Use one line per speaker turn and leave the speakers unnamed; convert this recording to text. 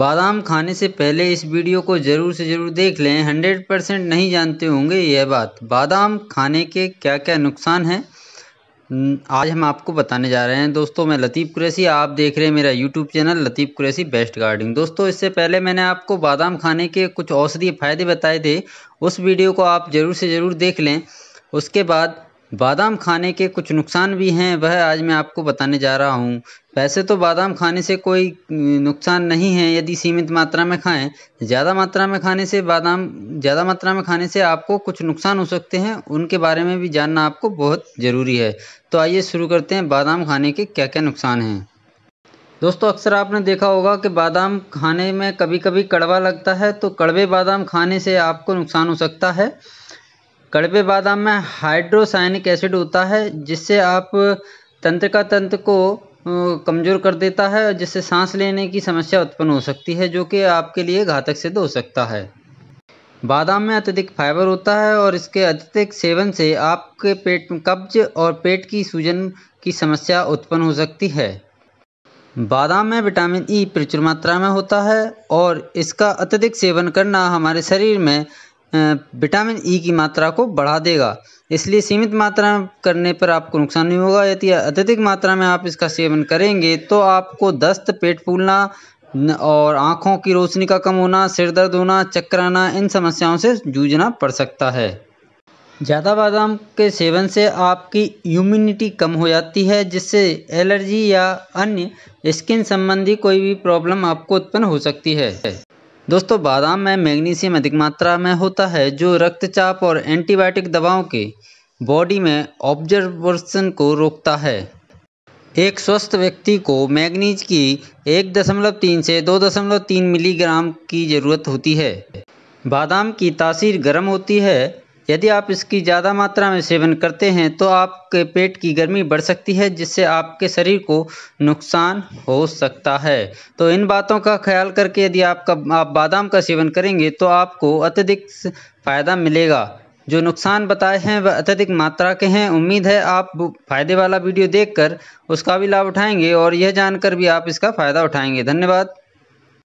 बादाम खाने से पहले इस वीडियो को ज़रूर से ज़रूर देख लें हंड्रेड परसेंट नहीं जानते होंगे यह बात बादाम खाने के क्या क्या नुकसान हैं आज हम आपको बताने जा रहे हैं दोस्तों मैं लतीफ़ कुरैसी आप देख रहे हैं मेरा YouTube channel Latif Qureshi best gardening दोस्तों इससे पहले मैंने आपको बादाम खाने के कुछ औषधीय फ़ायदे बताए थे उस वीडियो को आप ज़रूर से ज़रूर देख लें उसके बाद बादाम खाने के कुछ नुकसान भी हैं वह आज मैं आपको बताने जा रहा हूँ वैसे तो बादाम खाने से कोई नुकसान नहीं है यदि सीमित मात्रा में खाएं ज़्यादा मात्रा में खाने से बादाम ज़्यादा मात्रा में खाने से आपको कुछ नुकसान हो सकते हैं उनके बारे में भी जानना आपको बहुत ज़रूरी है तो आइए शुरू करते हैं बादाम खाने के क्या क्या नुकसान हैं दोस्तों अक्सर आपने देखा होगा कि बादाम खाने में कभी कभी कड़वा लगता है तो कड़वे बादाम खाने से आपको नुकसान हो सकता है कड़वे बादाम में हाइड्रोसाइनिक एसिड होता है जिससे आप तंत्रिका तंत्र को कमज़ोर कर देता है जिससे सांस लेने की समस्या उत्पन्न हो सकती है जो कि आपके लिए घातक सिद्ध हो सकता है बादाम में अत्यधिक फाइबर होता है और इसके अत्यधिक सेवन से आपके पेट में कब्ज और पेट की सूजन की समस्या उत्पन्न हो सकती है बादाम में विटामिन ई e प्रचुर मात्रा में होता है और इसका अत्यधिक सेवन करना हमारे शरीर में विटामिन ई e की मात्रा को बढ़ा देगा इसलिए सीमित मात्रा में करने पर आपको नुकसान नहीं होगा यदि अत्यधिक मात्रा में आप इसका सेवन करेंगे तो आपको दस्त पेट फूलना और आँखों की रोशनी का कम होना सिर दर्द होना चक्कर आना इन समस्याओं से जूझना पड़ सकता है ज़्यादा बादाम के सेवन से आपकी इम्यूनिटी कम हो जाती है जिससे एलर्जी या अन्य स्किन संबंधी कोई भी प्रॉब्लम आपको उत्पन्न हो सकती है दोस्तों बादाम में मैग्नीशियम अधिक मात्रा में होता है जो रक्तचाप और एंटीबायोटिक दवाओं के बॉडी में ऑब्जर्वर्सन को रोकता है एक स्वस्थ व्यक्ति को मैग्नीज की एक दशमलव तीन से दो दशमलव तीन मिलीग्राम की ज़रूरत होती है बादाम की तासीर गर्म होती है यदि आप इसकी ज़्यादा मात्रा में सेवन करते हैं तो आपके पेट की गर्मी बढ़ सकती है जिससे आपके शरीर को नुकसान हो सकता है तो इन बातों का ख्याल करके यदि आपका आप बादाम का सेवन करेंगे तो आपको अत्यधिक फ़ायदा मिलेगा जो नुकसान बताए हैं वह अत्यधिक मात्रा के हैं उम्मीद है आप फ़ायदे वाला वीडियो देखकर उसका भी लाभ उठाएंगे और यह जानकर भी आप इसका फ़ायदा उठाएंगे धन्यवाद